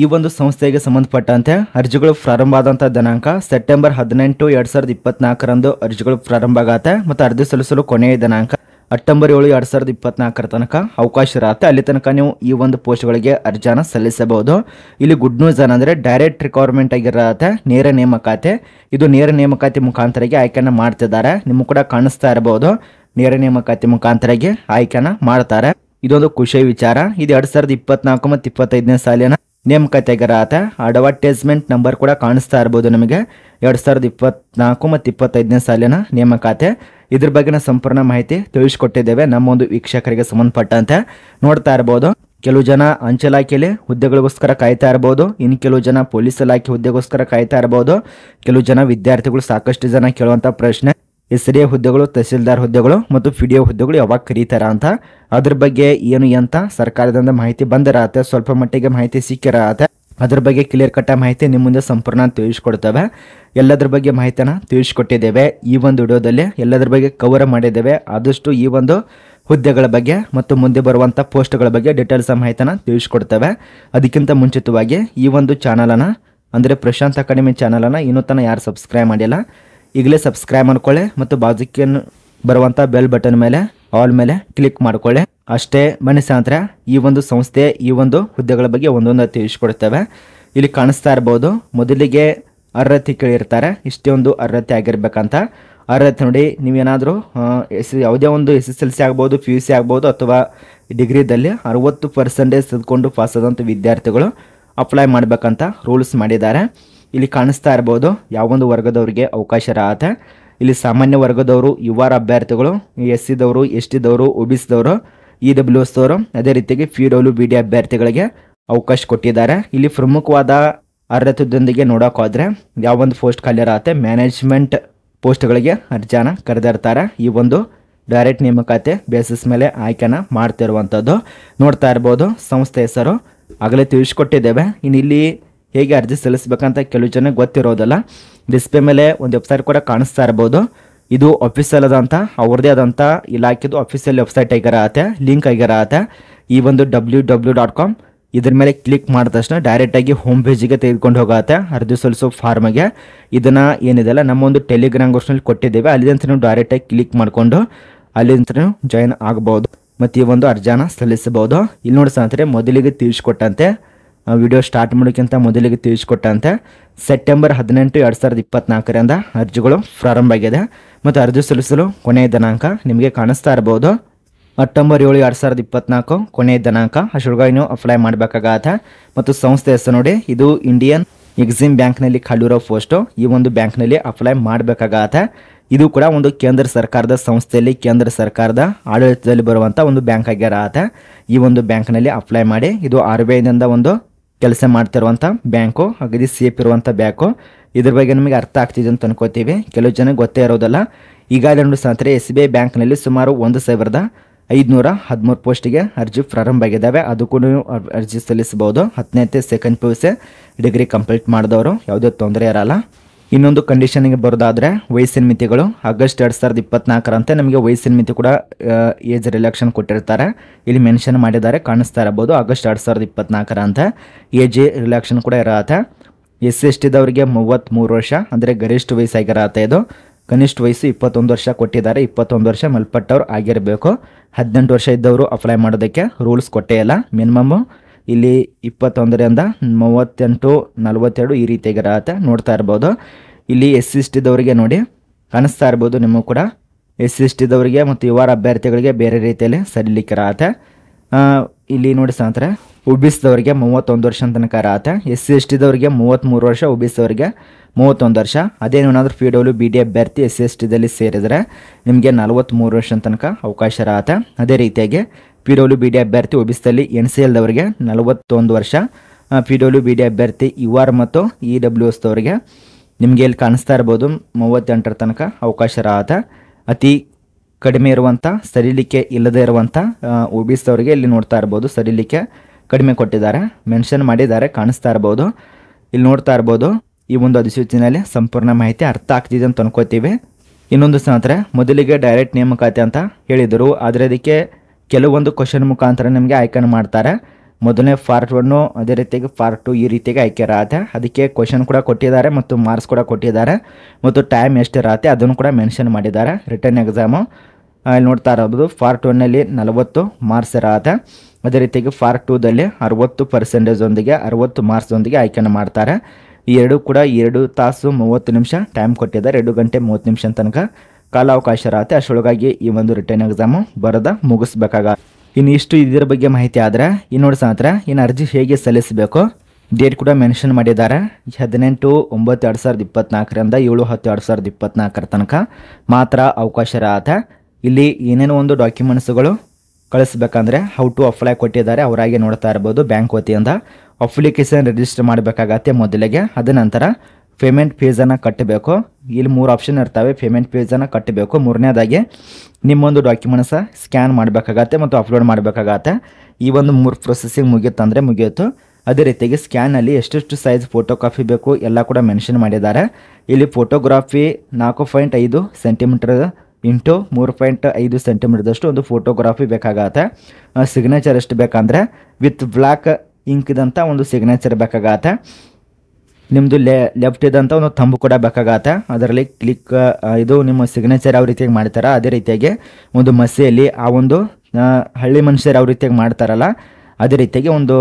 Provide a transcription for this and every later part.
ಈ ಒಂದು ಸಂಸ್ಥೆಗೆ ಸಂಬಂಧಪಟ್ಟಂತೆ ಅರ್ಜಿಗಳು ಪ್ರಾರಂಭ ಆದಂತಹ ದಿನಾಂಕ ಸೆಪ್ಟೆಂಬರ್ ಹದಿನೆಂಟು ಎರಡ್ ಸಾವಿರದ ಇಪ್ಪತ್ನಾಲ್ಕರಂದು ಅರ್ಜಿಗಳು ಪ್ರಾರಂಭ ಆಗತ್ತೆ ಮತ್ತು ಅರ್ಜಿ ಸಲ್ಲಿಸಲು ಕೊನೆಯ ದಿನಾಂಕ ಅಕ್ಟೋಬರ್ ಏಳು ಎರಡ್ ಸಾವಿರದ ಇಪ್ಪತ್ನಾಲ್ಕರ ತನಕ ಅವಕಾಶ ಇರತ್ತೆ ಅಲ್ಲಿ ತನಕ ನೀವು ಈ ಒಂದು ಪೋಸ್ಟ್ಗಳಿಗೆ ಅರ್ಜಿಯನ್ನು ಸಲ್ಲಿಸಬಹುದು ಇಲ್ಲಿ ಗುಡ್ ನ್ಯೂಸ್ ಏನಂದ್ರೆ ಡೈರೆಕ್ಟ್ ರಿಕ್ವೈರ್ಮೆಂಟ್ ಆಗಿರತ್ತೆ ನೇರ ನೇಮಕಾತಿ ಇದು ನೇರ ನೇಮಕಾತಿ ಮುಖಾಂತರಗೆ ಆಯ್ಕೆಯನ್ನು ಮಾಡ್ತಿದ್ದಾರೆ ನಿಮ್ಗೆ ಕೂಡ ಕಾಣಿಸ್ತಾ ಇರಬಹುದು ನೇರ ನೇಮಕಾತಿ ಮುಖಾಂತರಗೆ ಆಯ್ಕೆಯನ್ನು ಮಾಡ್ತಾರೆ ಇದೊಂದು ಖುಷಿಯ ವಿಚಾರ ಇದು ಎರಡ್ ಸಾವಿರದ ಇಪ್ಪತ್ನಾಲ್ಕು ಮತ್ತು ಇಪ್ಪತ್ತೈದನೇ ಸಾಲಿನ ಕತೆಗರ ಆತ ಅಡ್ವರ್ಟೈಸ್ಮೆಂಟ್ ನಂಬರ್ ಕೂಡ ಕಾಣಿಸ್ತಾ ಇರ್ಬೋದು ನಮಗೆ ಎರಡು ಸಾವಿರದ ಇಪ್ಪತ್ನಾಲ್ಕು ಮತ್ತು ಇಪ್ಪತ್ತೈದನೇ ಸಾಲಿನ ನೇಮಕಾತೆ ಇದ್ರ ಬಗ್ಗೆನ ಸಂಪೂರ್ಣ ಮಾಹಿತಿ ತಿಳಿಸ್ಕೊಟ್ಟಿದ್ದೇವೆ ಒಂದು ವೀಕ್ಷಕರಿಗೆ ಸಂಬಂಧಪಟ್ಟಂತೆ ನೋಡ್ತಾ ಇರ್ಬೋದು ಕೆಲವು ಜನ ಅಂಚೆ ಇಲಾಖೆಯಲ್ಲಿ ಹುದ್ದೆಗಳಿಗೋಸ್ಕರ ಕಾಯ್ತಾ ಇರ್ಬೋದು ಇನ್ನು ಕೆಲವು ಜನ ಪೊಲೀಸ್ ಇಲಾಖೆ ಹುದ್ದೆಗೋಸ್ಕರ ಕಾಯ್ತಾ ಇರ್ಬೋದು ಕೆಲವು ಜನ ವಿದ್ಯಾರ್ಥಿಗಳು ಸಾಕಷ್ಟು ಜನ ಕೇಳುವಂತ ಪ್ರಶ್ನೆ ಎಸ್ ಹುದ್ದೆಗಳು ತಹಸೀಲ್ದಾರ್ ಹುದ್ದೆಗಳು ಮತ್ತು ಒ ಹುದ್ದೆಗಳು ಯಾವಾಗ ಕರೀತಾರ ಅಂತ ಅದ್ರ ಬಗ್ಗೆ ಏನು ಎಂತ ಸರ್ಕಾರದಿಂದ ಮಾಹಿತಿ ಬಂದಿರತ್ತೆ ಸ್ವಲ್ಪ ಮಟ್ಟಿಗೆ ಮಾಹಿತಿ ಸಿಕ್ಕಿರತ್ತೆ ಅದ್ರ ಬಗ್ಗೆ ಕ್ಲಿಯರ್ ಕಟ್ಟ ಮಾಹಿತಿ ನಿಮ್ಮ ಮುಂದೆ ಸಂಪೂರ್ಣ ತಿಳಿಸ್ಕೊಡ್ತವೆ ಎಲ್ಲದ್ರ ಬಗ್ಗೆ ಮಾಹಿತಿನ ತಿಳಿಸ್ಕೊಟ್ಟಿದ್ದೇವೆ ಈ ಒಂದು ವಿಡಿಯೋದಲ್ಲಿ ಎಲ್ಲದ್ರ ಬಗ್ಗೆ ಕವರ್ ಮಾಡಿದ್ದೇವೆ ಆದಷ್ಟು ಈ ಒಂದು ಹುದ್ದೆಗಳ ಬಗ್ಗೆ ಮತ್ತು ಮುಂದೆ ಬರುವಂಥ ಪೋಸ್ಟ್ಗಳ ಬಗ್ಗೆ ಡೀಟೇಲ್ಸ್ ಮಾಹಿತಿನ ತಿಳಿಸ್ಕೊಡ್ತವೆ ಅದಕ್ಕಿಂತ ಮುಂಚಿತವಾಗಿ ಈ ಒಂದು ಚಾನಲನ್ನು ಅಂದರೆ ಪ್ರಶಾಂತ್ ಅಕಾಡೆಮಿ ಚಾನಲನ್ನು ಇನ್ನೂ ತನಕ ಯಾರು ಸಬ್ಸ್ಕ್ರೈಬ್ ಮಾಡಿಲ್ಲ ಈಗಲೇ ಸಬ್ಸ್ಕ್ರೈಬ್ ಮಾಡ್ಕೊಳ್ಳಿ ಮತ್ತು ಬಾಜುಕಿಯನ್ನು ಬರುವಂಥ ಬೆಲ್ ಬಟನ್ ಮೇಲೆ ಆಲ್ ಮೇಲೆ ಕ್ಲಿಕ್ ಮಾಡ್ಕೊಳ್ಳಿ ಅಷ್ಟೇ ಮನೆ ಸಾಂತ್ರ ಈ ಒಂದು ಸಂಸ್ಥೆ ಈ ಒಂದು ಹುದ್ದೆಗಳ ಬಗ್ಗೆ ಒಂದೊಂದು ತಿಳಿಸ್ಕೊಡ್ತೇವೆ ಇಲ್ಲಿ ಕಾಣಿಸ್ತಾ ಇರ್ಬೋದು ಮೊದಲಿಗೆ ಅರ್ಹತೆ ಕೇಳಿರ್ತಾರೆ ಇಷ್ಟೇ ಒಂದು ಅರ್ಹತೆ ಆಗಿರ್ಬೇಕಂತ ಅರ್ಹತೆ ನೋಡಿ ನೀವೇನಾದರೂ ಎಸ್ ಯಾವುದೇ ಒಂದು ಎಸ್ ಎಸ್ ಎಲ್ ಸಿ ಆಗ್ಬೋದು ಪಿ ಯು ಸಿ ಆಗ್ಬೋದು ಅಥವಾ ಡಿಗ್ರಿದಲ್ಲಿ ಅರವತ್ತು ಪರ್ಸೆಂಟೇಜ್ ತೆಗೆದುಕೊಂಡು ಪಾಸ್ ಆದಂಥ ವಿದ್ಯಾರ್ಥಿಗಳು ಅಪ್ಲೈ ಮಾಡಬೇಕಂತ ರೂಲ್ಸ್ ಮಾಡಿದ್ದಾರೆ ಇಲ್ಲಿ ಕಾಣಿಸ್ತಾ ಇರ್ಬೋದು ಯಾವೊಂದು ವರ್ಗದವರಿಗೆ ಅವಕಾಶ ಇರತ್ತೆ ಇಲ್ಲಿ ಸಾಮಾನ್ಯ ವರ್ಗದವರು ಯುವರ ಅಭ್ಯರ್ಥಿಗಳು ಎಸ್ ಸಿದವರು ಎಸ್ ಟಿದವರು ಸಿದವರು ಇ ಡಬ್ಲ್ಯೂ ದವರು ಅದೇ ರೀತಿಯಾಗಿ ಪಿ ಡಬ್ಲ್ಯೂ ಬಿ ಡಿ ಅಭ್ಯರ್ಥಿಗಳಿಗೆ ಅವಕಾಶ ಕೊಟ್ಟಿದ್ದಾರೆ ಇಲ್ಲಿ ಪ್ರಮುಖವಾದ ಅರ್ಹತೆಯೊಂದಿಗೆ ನೋಡೋಕ್ಕೋದ್ರೆ ಯಾವೊಂದು ಪೋಸ್ಟ್ ಖಾಲಿ ಇರತ್ತೆ ಮ್ಯಾನೇಜ್ಮೆಂಟ್ ಪೋಸ್ಟ್ಗಳಿಗೆ ಅರ್ಜಿಯನ್ನು ಕರೆದಿರ್ತಾರೆ ಈ ಒಂದು ಡೈರೆಕ್ಟ್ ನೇಮಕಾತಿ ಬೇಸಿಸ್ ಮೇಲೆ ಆಯ್ಕೆನ ಮಾಡ್ತಿರುವಂಥದ್ದು ನೋಡ್ತಾ ಇರ್ಬೋದು ಸಂಸ್ಥೆ ಹೆಸರು ಆಗಲೇ ತಿಳಿಸ್ಕೊಟ್ಟಿದ್ದೇವೆ ಇನ್ನು ಇಲ್ಲಿ ಹೇಗೆ ಅರ್ಜಿ ಸಲ್ಲಿಸಬೇಕಂತ ಕೆಲವು ಜನ ಗೊತ್ತಿರೋದಲ್ಲ ಡಿಸ್ಪ್ಲೇ ಮೇಲೆ ಒಂದು ವೆಬ್ಸೈಟ್ ಕೂಡ ಕಾಣಿಸ್ತಾ ಇರ್ಬೋದು ಇದು ಅಫಿಷಿಯಲ್ ಅದಂತ ಅವ್ರದೇ ಆದಂಥ ಇಲಾಖೆದು ಅಫಿಷಿಯಲ್ ವೆಬ್ಸೈಟ್ ಆಗಿರತ್ತೆ ಲಿಂಕ್ ಆಗಿರತ್ತೆ ಈ ಒಂದು ಡಬ್ಲ್ಯೂ ಡಬ್ಲ್ಯೂ ಡಾಟ್ ಕಾಮ್ ಇದ್ರ ಮೇಲೆ ಕ್ಲಿಕ್ ಮಾಡಿದ ತಕ್ಷಣ ಡೈರೆಕ್ಟಾಗಿ ಹೋಮ್ ಪೇಜಿಗೆ ತೆಗೆದುಕೊಂಡು ಹೋಗುತ್ತೆ ಅರ್ಜಿ ಸಲ್ಲಿಸೋ ಫಾರ್ಮ್ಗೆ ಇದನ್ನು ಅಲ್ಲ ನಮ್ಮ ಒಂದು ಟೆಲಿಗ್ರಾಮ್ ಗೋಷ್ಠಿನಲ್ಲಿ ಕೊಟ್ಟಿದ್ದೇವೆ ಅಲ್ಲಿಂದ ಡೈರೆಕ್ಟ್ ಡೈರೆಕ್ಟಾಗಿ ಕ್ಲಿಕ್ ಮಾಡಿಕೊಂಡು ಅಲ್ಲಿ ಜಾಯ್ನ್ ಜಾಯಿನ್ ಆಗ್ಬೋದು ಮತ್ತು ಈ ಒಂದು ಅರ್ಜಿನ ಸಲ್ಲಿಸಬಹುದು ಇಲ್ಲಿ ನೋಡಿ ಮೊದಲಿಗೆ ತಿಳಿಸ್ಕೊಟ್ಟಂತೆ ವಿಡಿಯೋ ಸ್ಟಾರ್ಟ್ ಮಾಡೋಕ್ಕಿಂತ ಮೊದಲಿಗೆ ತಿಳಿಸಿಕೊಟ್ಟಂತೆ ಸೆಪ್ಟೆಂಬರ್ ಹದಿನೆಂಟು ಎರಡು ಸಾವಿರದ ಇಪ್ಪತ್ತ್ನಾಲ್ಕರಿಂದ ಅರ್ಜಿಗಳು ಪ್ರಾರಂಭ ಆಗಿದೆ ಮತ್ತು ಅರ್ಜಿ ಸಲ್ಲಿಸಲು ಕೊನೆಯ ದಿನಾಂಕ ನಿಮಗೆ ಕಾಣಿಸ್ತಾ ಇರ್ಬೋದು ಅಕ್ಟೋಬರ್ ಏಳು ಎರಡು ಸಾವಿರದ ಇಪ್ಪತ್ನಾಲ್ಕು ಕೊನೆಯ ದಿನಾಂಕ ಅಷ್ಟೊಳಗಾಗಿ ನೀವು ಅಪ್ಲೈ ಮಾಡಬೇಕಾಗತ್ತೆ ಮತ್ತು ಸಂಸ್ಥೆ ಹೆಸರು ನೋಡಿ ಇದು ಇಂಡಿಯನ್ ಎಕ್ಸಿಮ್ ಬ್ಯಾಂಕ್ನಲ್ಲಿ ಖಾಲಿರೋ ಪೋಸ್ಟು ಈ ಒಂದು ಬ್ಯಾಂಕ್ನಲ್ಲಿ ಅಪ್ಲೈ ಮಾಡಬೇಕಾಗತ್ತೆ ಇದು ಕೂಡ ಒಂದು ಕೇಂದ್ರ ಸರ್ಕಾರದ ಸಂಸ್ಥೆಯಲ್ಲಿ ಕೇಂದ್ರ ಸರ್ಕಾರದ ಆಡಳಿತದಲ್ಲಿ ಬರುವಂಥ ಒಂದು ಬ್ಯಾಂಕ್ ಆತ ಈ ಒಂದು ಬ್ಯಾಂಕ್ನಲ್ಲಿ ಅಪ್ಲೈ ಮಾಡಿ ಇದು ಆರ್ ಬಿ ಐನಿಂದ ಒಂದು ಕೆಲಸ ಮಾಡ್ತಿರುವಂಥ ಬ್ಯಾಂಕು ಅಗದಿ ಸೇಫ್ ಇರುವಂಥ ಬ್ಯಾಂಕು ಇದ್ರ ಬಗ್ಗೆ ನಮಗೆ ಅರ್ಥ ಆಗ್ತಿದೆ ಅಂತ ಅನ್ಕೋತೀವಿ ಕೆಲವು ಜನ ಗೊತ್ತೇ ಇರೋದಲ್ಲ ಈಗಾಗಲೇ ನೋಡಿ ಎಸ್ ಬಿ ಐ ಬ್ಯಾಂಕ್ನಲ್ಲಿ ಸುಮಾರು ಒಂದು ಸಾವಿರದ ಐದುನೂರ ಹದಿಮೂರು ಪೋಸ್ಟಿಗೆ ಅರ್ಜಿ ಪ್ರಾರಂಭ ಆಗಿದ್ದಾವೆ ಅದಕ್ಕೂ ನೀವು ಅರ್ಜಿ ಸಲ್ಲಿಸಬಹುದು ಹತ್ತನೇ second P U C degree complete ಮಾಡಿದವರು ಯಾವುದೇ ತೊಂದರೆ ಇರಲ್ಲ ಇನ್ನೊಂದು ಕಂಡೀಷನ್ಗೆ ಬರೋದಾದರೆ ವಯಸ್ಸಿನ ಮಿತಿಗಳು ಆಗಸ್ಟ್ ಎರಡು ಸಾವಿರದ ಇಪ್ಪತ್ನಾಲ್ಕರಂತೆ ನಮಗೆ ವಯಸ್ಸಿನ ಮಿತಿ ಕೂಡ ಏಜ್ ರಿಲ್ಯಾಕ್ಷನ್ ಕೊಟ್ಟಿರ್ತಾರೆ ಇಲ್ಲಿ ಮೆನ್ಷನ್ ಮಾಡಿದ್ದಾರೆ ಕಾಣಿಸ್ತಾ ಇರಬಹುದು ಆಗಸ್ಟ್ ಎರಡು ಸಾವಿರದ ಇಪ್ಪತ್ನಾಲ್ಕರಂತೆ ಏಜ್ ರಿಲ್ಯಾಕ್ಷನ್ ಕೂಡ ಇರತ್ತೆ ಎಸ್ ಸಿ ಎಸ್ ಟಿದವರಿಗೆ ಮೂವತ್ತ್ಮೂರು ವರ್ಷ ಅಂದರೆ ಗರಿಷ್ಠ ವಯಸ್ಸಾಗಿರತ್ತೆ ಇದು ಕನಿಷ್ಠ ವಯಸ್ಸು ಇಪ್ಪತ್ತೊಂದು ವರ್ಷ ಕೊಟ್ಟಿದ್ದಾರೆ ಇಪ್ಪತ್ತೊಂದು ವರ್ಷ ಮಲ್ಪಟ್ಟವ್ರು ಆಗಿರಬೇಕು ಹದಿನೆಂಟು ವರ್ಷ ಇದ್ದವರು ಅಪ್ಲೈ ಮಾಡೋದಕ್ಕೆ ರೂಲ್ಸ್ ಕೊಟ್ಟೇ ಇಲ್ಲ ಮಿನಿಮಮ್ಮು ಇಲ್ಲಿ ಇಪ್ಪತ್ತೊಂದರಿಂದ ಮೂವತ್ತೆಂಟು ನಲವತ್ತೆರಡು ಈ ರೀತಿಯಾಗಿರತ್ತೆ ನೋಡ್ತಾ ಇರ್ಬೋದು ಇಲ್ಲಿ ಎಸ್ ಸಿ ಎಸ್ ಟಿದವರಿಗೆ ನೋಡಿ ಕಾಣಿಸ್ತಾ ಇರ್ಬೋದು ನಿಮಗೂ ಕೂಡ ಎಸ್ ಸಿ ಎಸ್ ಟಿದವರಿಗೆ ಮತ್ತು ಯುವರ ಅಭ್ಯರ್ಥಿಗಳಿಗೆ ಬೇರೆ ರೀತಿಯಲ್ಲಿ ಸರಿಲಿಕ್ಕೆ ಇರತ್ತೆ ಇಲ್ಲಿ ನೋಡಿ ಸಾಂತ್ರೆ ಉಬ್ಬಿಸಿದವರಿಗೆ ಮೂವತ್ತೊಂದು ವರ್ಷ ತನಕ ಇರತ್ತೆ ಎಸ್ ಸಿ ಎಸ್ ಟಿದವರಿಗೆ ಮೂವತ್ತ್ಮೂರು ವರ್ಷ ಉಬ್ಬಿಸಿದವರಿಗೆ ಮೂವತ್ತೊಂದು ವರ್ಷ ಅದೇನೇನಾದರೂ ಪಿ ಡಬ್ಲ್ಯೂ ಬಿ ಡಿ ಅಭ್ಯರ್ಥಿ ಎಸ್ ಸಿ ಎಸ್ ಟಿದಲ್ಲಿ ಸೇರಿದರೆ ನಿಮಗೆ ನಲವತ್ತ್ಮೂರು ವರ್ಷ ತನಕ ಅವಕಾಶ ಇರತ್ತೆ ಅದೇ ರೀತಿಯಾಗಿ ಪಿ ಡಬ್ಲ್ಯೂ ಬಿ ಡಿ ಅಭ್ಯರ್ಥಿ ಒಬಿಸ್ತಲ್ಲಿ ಎನ್ ಸಿ ಎಲ್ದವರಿಗೆ ನಲವತ್ತೊಂದು ವರ್ಷ ಪಿ ಡಬ್ಲ್ಯೂ ಬಿ ಡಿ ಅಭ್ಯರ್ಥಿ ಯು ಆರ್ ಮತ್ತು ಇ ಡಬ್ಲ್ಯೂ ಎಸ್ದವರಿಗೆ ನಿಮಗೆ ಇಲ್ಲಿ ಕಾಣಿಸ್ತಾ ಇರ್ಬೋದು ಮೂವತ್ತೆಂಟರ ತನಕ ಅವಕಾಶ ರಾತ ಅತಿ ಕಡಿಮೆ ಇರುವಂಥ ಸರಿಲಿಕ್ಕೆ ಇಲ್ಲದೇ ಇರುವಂಥ ಒ ಬಿ ಇಲ್ಲಿ ನೋಡ್ತಾ ಇರ್ಬೋದು ಸರಿಲಿಕ್ಕೆ ಕಡಿಮೆ ಕೊಟ್ಟಿದ್ದಾರೆ ಮೆನ್ಷನ್ ಮಾಡಿದ್ದಾರೆ ಕಾಣಿಸ್ತಾ ಇರ್ಬೋದು ಇಲ್ಲಿ ನೋಡ್ತಾ ಇರ್ಬೋದು ಈ ಒಂದು ಅಧಿಸೂಚನೆಯಲ್ಲಿ ಸಂಪೂರ್ಣ ಮಾಹಿತಿ ಅರ್ಥ ಆಗ್ತಿದೆ ಅಂತ ಅನ್ಕೋತೀವಿ ಇನ್ನೊಂದು ಸ್ನೇಹಿತರೆ ಮೊದಲಿಗೆ ಡೈರೆಕ್ಟ್ ನೇಮಕಾತಿ ಅಂತ ಹೇಳಿದರು ಆದರೆ ಅದಕ್ಕೆ ಕೆಲವೊಂದು ಕ್ವಶನ್ ಮುಖಾಂತರ ನಿಮಗೆ ಆಯ್ಕನ್ ಮಾಡ್ತಾರೆ ಮೊದಲನೇ ಫಾರ್ಟ್ ಒನ್ನು ಅದೇ ರೀತಿಯಾಗಿ ಫಾರ್ಟ್ ಟು ಈ ರೀತಿಯಾಗಿ ಆಯ್ಕೆ ಇರತ್ತೆ ಅದಕ್ಕೆ ಕ್ವಶನ್ ಕೂಡ ಕೊಟ್ಟಿದ್ದಾರೆ ಮತ್ತು ಮಾರ್ಕ್ಸ್ ಕೂಡ ಕೊಟ್ಟಿದ್ದಾರೆ ಮತ್ತು ಟೈಮ್ ಎಷ್ಟಿರತ್ತೆ ಅದನ್ನು ಕೂಡ ಮೆನ್ಷನ್ ಮಾಡಿದ್ದಾರೆ ರಿಟರ್ನ್ ಎಕ್ಸಾಮು ಇಲ್ಲಿ ನೋಡ್ತಾ ಇರೋದು ಫಾರ್ಟ್ ಒನ್ನಲ್ಲಿ ನಲವತ್ತು ಮಾರ್ಕ್ಸ್ ಇರತ್ತೆ ಅದೇ ರೀತಿಯಾಗಿ ಫಾರ್ಟ್ ಟೂದಲ್ಲಿ ಅರವತ್ತು ಪರ್ಸೆಂಟೇಜೊಂದಿಗೆ ಮಾರ್ಕ್ಸ್ ಮಾರ್ಕ್ಸೊಂದಿಗೆ ಆಯ್ಕೆ ಮಾಡ್ತಾರೆ ಎರಡು ಕೂಡ ಎರಡು ತಾಸು ಮೂವತ್ತು ನಿಮಿಷ ಟೈಮ್ ಕೊಟ್ಟಿದ್ದಾರೆ ಎರಡು ಗಂಟೆ ಮೂವತ್ತು ನಿಮಿಷ ತನಕ ಕಾಲಾವಕಾಶ ಇರತ್ತೆ ಅಷ್ಟೊಳಗಾಗಿ ಈ ಒಂದು ರಿಟರ್ನ್ ಎಕ್ಸಾಮು ಬರದ ಮುಗಿಸ್ಬೇಕಾಗ ಇನ್ನು ಇಷ್ಟು ಇದರ ಬಗ್ಗೆ ಮಾಹಿತಿ ಆದರೆ ಇನ್ನು ನೋಡಿ ನಂತರ ಇನ್ನು ಅರ್ಜಿ ಹೇಗೆ ಸಲ್ಲಿಸಬೇಕು ಡೇಟ್ ಕೂಡ ಮೆನ್ಷನ್ ಮಾಡಿದ್ದಾರೆ ಹದಿನೆಂಟು ಒಂಬತ್ತು ಎರಡು ಸಾವಿರದ ಇಪ್ಪತ್ನಾಲ್ಕರಿಂದ ಏಳು ಹತ್ತು ಎರಡು ಸಾವಿರದ ಇಪ್ಪತ್ನಾಲ್ಕರ ತನಕ ಮಾತ್ರ ಅವಕಾಶ ಇರತ್ತೆ ಇಲ್ಲಿ ಏನೇನೋ ಒಂದು ಡಾಕ್ಯುಮೆಂಟ್ಸ್ಗಳು ಕಳಿಸ್ಬೇಕಂದ್ರೆ ಹೌ ಟು ಅಪ್ಲೈ ಕೊಟ್ಟಿದ್ದಾರೆ ಅವರಾಗೆ ನೋಡ್ತಾ ಇರ್ಬೋದು ಬ್ಯಾಂಕ್ ವತಿಯಿಂದ ಅಪ್ಲಿಕೇಶನ್ ರಿಜಿಸ್ಟರ್ ಮಾಡಬೇಕಾಗತ್ತೆ ಮೊದಲಿಗೆ ಅದ ನಂತರ ಪೇಮೆಂಟ್ ಫೀಸನ್ನು ಕಟ್ಟಬೇಕು ಇಲ್ಲಿ ಮೂರು ಆಪ್ಷನ್ ಇರ್ತವೆ ಪೇಮೆಂಟ್ ಫೀಸನ್ನು ಕಟ್ಟಬೇಕು ಮೂರನೇದಾಗಿ ನಿಮ್ಮೊಂದು ಡಾಕ್ಯುಮೆಂಟ್ಸ ಸ್ಕ್ಯಾನ್ ಮಾಡಬೇಕಾಗತ್ತೆ ಮತ್ತು ಅಪ್ಲೋಡ್ ಮಾಡಬೇಕಾಗತ್ತೆ ಈ ಒಂದು ಮೂರು ಪ್ರೊಸೆಸಿಂಗ್ ಮುಗಿಯುತ್ತೆ ಅಂದರೆ ಮುಗಿಯುತ್ತೆ ಅದೇ ರೀತಿಯಾಗಿ ಸ್ಕ್ಯಾನಲ್ಲಿ ಎಷ್ಟೆಷ್ಟು ಸೈಜ್ ಫೋಟೋ ಕಾಫಿ ಬೇಕು ಎಲ್ಲ ಕೂಡ ಮೆನ್ಷನ್ ಮಾಡಿದ್ದಾರೆ ಇಲ್ಲಿ ಫೋಟೋಗ್ರಾಫಿ ನಾಲ್ಕು ಪಾಯಿಂಟ್ ಐದು ಸೆಂಟಿಮೀಟರ್ ಇಂಟು ಮೂರು ಪಾಯಿಂಟ್ ಐದು ಸೆಂಟಿಮೀಟರ್ದಷ್ಟು ಒಂದು ಫೋಟೋಗ್ರಾಫಿ ಬೇಕಾಗತ್ತೆ ಸಿಗ್ನೇಚರ್ ಎಷ್ಟು ಬೇಕಂದರೆ ವಿತ್ ಬ್ಲ್ಯಾಕ್ ಇಂಕ್ದಂಥ ಒಂದು ಸಿಗ್ನೇಚರ್ ಬೇಕಾಗತ್ತೆ ನಿಮ್ಮದು ಲೆ ಲೆಫ್ಟ್ ಇದ್ದಂಥ ಒಂದು ತಂಬು ಕೂಡ ಬೇಕಾಗತ್ತೆ ಅದರಲ್ಲಿ ಕ್ಲಿಕ್ ಇದು ನಿಮ್ಮ ಸಿಗ್ನೇಚರ್ ಯಾವ ರೀತಿಯಾಗಿ ಮಾಡ್ತಾರ ಅದೇ ರೀತಿಯಾಗಿ ಒಂದು ಮಸಿಯಲ್ಲಿ ಆ ಒಂದು ಹಳ್ಳಿ ಮನುಷ್ಯರು ಯಾವ ರೀತಿಯಾಗಿ ಮಾಡ್ತಾರಲ್ಲ ಅದೇ ರೀತಿಯಾಗಿ ಒಂದು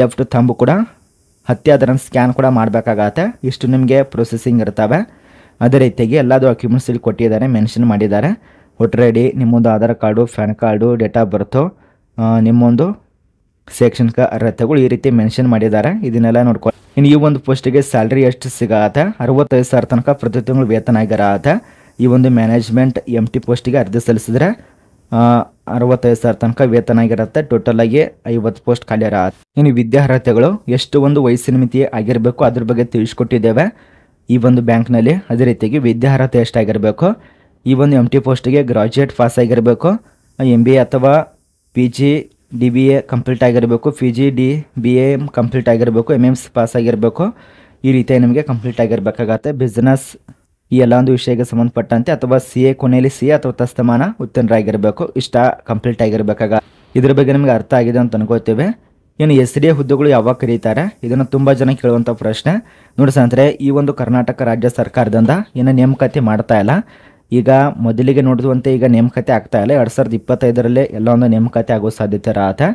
ಲೆಫ್ಟ್ ತಂಬು ಕೂಡ ಹತ್ತಿ ಅದರನ್ನು ಸ್ಕ್ಯಾನ್ ಕೂಡ ಮಾಡಬೇಕಾಗತ್ತೆ ಇಷ್ಟು ನಿಮಗೆ ಪ್ರೊಸೆಸಿಂಗ್ ಇರ್ತವೆ ಅದೇ ರೀತಿಯಾಗಿ ಎಲ್ಲ ಡಾಕ್ಯುಮೆಂಟ್ಸ್ ಇಲ್ಲಿ ಕೊಟ್ಟಿದ್ದಾರೆ ಮೆನ್ಷನ್ ಮಾಡಿದ್ದಾರೆ ಐ ಡಿ ನಿಮ್ಮೊಂದು Aadhaar card PAN card date of birth ನಿಮ್ಮೊಂದು ಸೆಕ್ಷನ್ ಅರ್ಹತೆಗಳು ಈ ರೀತಿ ಮೆನ್ಷನ್ ಮಾಡಿದ್ದಾರೆ ಇದನ್ನೆಲ್ಲ ನೋಡ್ಕೊ ಇನ್ನು ಈ ಒಂದು ಗೆ ಸ್ಯಾಲ್ರಿ ಎಷ್ಟು ಸಿಗತ್ತ ಅರವತ್ತೈದು ಸಾವಿರ ತನಕ ಪ್ರತಿ ತಿಂಗಳು ವೇತನ ಆಗಿರತ್ತ ಈ ಒಂದು ಮ್ಯಾನೇಜ್ಮೆಂಟ್ ಎಮ್ ಟಿ ಪೋಸ್ಟಿಗೆ ಅರ್ಜಿ ಸಲ್ಲಿಸಿದ್ರೆ ಅರವತ್ತೈದು ಸಾವಿರ ತನಕ ವೇತನ ಆಗಿರತ್ತೆ ಟೋಟಲ್ ಆಗಿ ಐವತ್ತು ಪೋಸ್ಟ್ ಖಾಲಿ ಇರತ್ತೆ ಇನ್ನು ವಿದ್ಯಾರ್ಹತೆಗಳು ಎಷ್ಟು ಒಂದು ವಯಸ್ಸಿನ ಮಿತಿ ಆಗಿರಬೇಕು ಅದ್ರ ಬಗ್ಗೆ ತಿಳಿಸ್ಕೊಟ್ಟಿದ್ದೇವೆ ಈ ಒಂದು ಬ್ಯಾಂಕ್ನಲ್ಲಿ ಅದೇ ರೀತಿಯಾಗಿ ವಿದ್ಯಾರ್ಹತೆ ಎಷ್ಟಾಗಿರಬೇಕು ಈ ಒಂದು ಎಮ್ ಟಿ ಗೆ ಗ್ರಾಜುಯೇಟ್ ಪಾಸ್ ಆಗಿರಬೇಕು ಎಮ್ ಬಿ ಎ ಅಥವಾ P G D B A complete ಆಗಿರಬೇಕು P G D B A complete ಆಗಿರಬೇಕು ಎಮ್ ಎಮ್ಸ್ ಪಾಸ್ ಆಗಿರಬೇಕು ಈ ರೀತಿಯಾಗಿ ನಿಮಗೆ ಕಂಪ್ಲೀಟ್ ಆಗಿರಬೇಕಾಗತ್ತೆ ಬಿಸ್ನೆಸ್ ಈ ಎಲ್ಲ ಒಂದು ವಿಷಯಕ್ಕೆ ಸಂಬಂಧಪಟ್ಟಂತೆ ಅಥವಾ ಸಿ ಎ ಕೊನೆಯಲ್ಲಿ ಸಿ ಎ ಅಥವಾ ತಸ್ತಮಾನ ಉತ್ತೀರ್ಣರಾಗಿರಬೇಕು ಇಷ್ಟ ಕಂಪ್ಲೀಟ್ ಆಗಿರಬೇಕಾಗ ಇದ್ರ ಬಗ್ಗೆ ನಿಮಗೆ ಅರ್ಥ ಆಗಿದೆ ಅಂತ ಅನ್ಕೋತೇವೆ ಇನ್ನು ಎಸ್ ಡಿ ಎ ಹುದ್ದೆಗಳು ಯಾವಾಗ ಕರೀತಾರೆ ಇದನ್ನು ತುಂಬ ಜನ ಕೇಳುವಂತ ಪ್ರಶ್ನೆ ನೋಡಿ ಸ್ನೇಹಿತರೆ ಈ ಒಂದು ಕರ್ನಾಟಕ ರಾಜ್ಯ ಸರ್ಕಾರದಿಂದ ಏನು ನೇಮಕಾತಿ ಮಾಡ್ತಾ ಇಲ್ಲ ಈಗ ಮೊದಲಿಗೆ ನೋಡಿದಂತೆ ಈಗ ನೇಮಕತೆ ಆಗ್ತಾ ಇಲ್ಲ ಎರಡು ಸಾವಿರದ ಇಪ್ಪತ್ತೈದರಲ್ಲಿ ಎಲ್ಲ ಒಂದು ನೇಮಕಾತಿ ಆಗೋ ಸಾಧ್ಯತೆ ಇರತ್ತೆ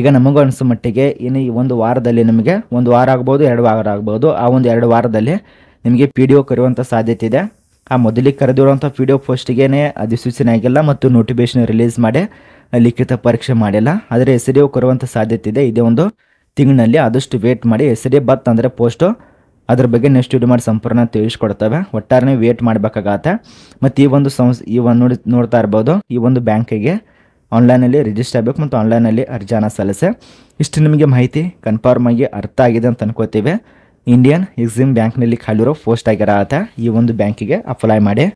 ಈಗ ನಮಗೂ ಅನಿಸೋ ಮಟ್ಟಿಗೆ ಇನ್ನು ಈ ಒಂದು ವಾರದಲ್ಲಿ ನಿಮಗೆ ಒಂದು ವಾರ ಆಗ್ಬೋದು ಎರಡು ವಾರ ಆಗ್ಬೋದು ಆ ಒಂದು ಎರಡು ವಾರದಲ್ಲಿ ನಿಮಗೆ ಪಿ ಡಿ ಒ ಕರೆಯುವಂಥ ಸಾಧ್ಯತೆ ಇದೆ ಆ ಮೊದಲಿಗೆ ಕರೆದಿರುವಂಥ ಪಿ ಡಿ ಒ ಪೋಸ್ಟ್ಗೇ ಅಧಿಸೂಚನೆ ಆಗಿಲ್ಲ ಮತ್ತು ನೋಟಿಫಿಕೇಶನ್ ರಿಲೀಸ್ ಮಾಡಿ ಲಿಖಿತ ಪರೀಕ್ಷೆ ಮಾಡಿಲ್ಲ ಆದರೆ ಎಸ್ ಡಿ ಒ ಕೊರುವಂಥ ಸಾಧ್ಯತೆ ಇದೆ ಇದೇ ಒಂದು ತಿಂಗಳಲ್ಲಿ ಆದಷ್ಟು ವೇಟ್ ಮಾಡಿ ಎಸ್ ಡಿ ಬತ್ ಅಂದರೆ ಪೋಸ್ಟು ಅದ್ರ ಬಗ್ಗೆ ನೆಕ್ಸ್ಟ್ ವಿಡಿಯೋ ಮಾಡಿ ಸಂಪೂರ್ಣ ತಿಳಿಸ್ಕೊಡ್ತವೆ ಒಟ್ಟಾರೆ ವೇಟ್ ಮಾಡಬೇಕಾಗತ್ತೆ ಮತ್ತು ಈ ಒಂದು ಸಂಸ್ ಈ ಒಂದು ನೋಡಿ ನೋಡ್ತಾ ಇರ್ಬೋದು ಈ ಒಂದು ಬ್ಯಾಂಕಿಗೆ ಆನ್ಲೈನಲ್ಲಿ ರಿಜಿಸ್ಟರ್ ಆಗಬೇಕು ಮತ್ತು ಆನ್ಲೈನಲ್ಲಿ ಅರ್ಜಿನ ಸಲ್ಲಿಸೆ ಇಷ್ಟು ನಿಮಗೆ ಮಾಹಿತಿ ಕನ್ಫರ್ಮ್ ಆಗಿ ಅರ್ಥ ಆಗಿದೆ ಅಂತ ಅನ್ಕೋತೀವಿ ಇಂಡಿಯನ್ ಎಕ್ಸಿಮ್ ಬ್ಯಾಂಕ್ನಲ್ಲಿ ಖಾಲಿರೋ ಪೋಸ್ಟ್ ಆಗಿರೋ ಆತ ಈ ಒಂದು ಬ್ಯಾಂಕಿಗೆ ಅಪ್ಲೈ ಮಾಡಿ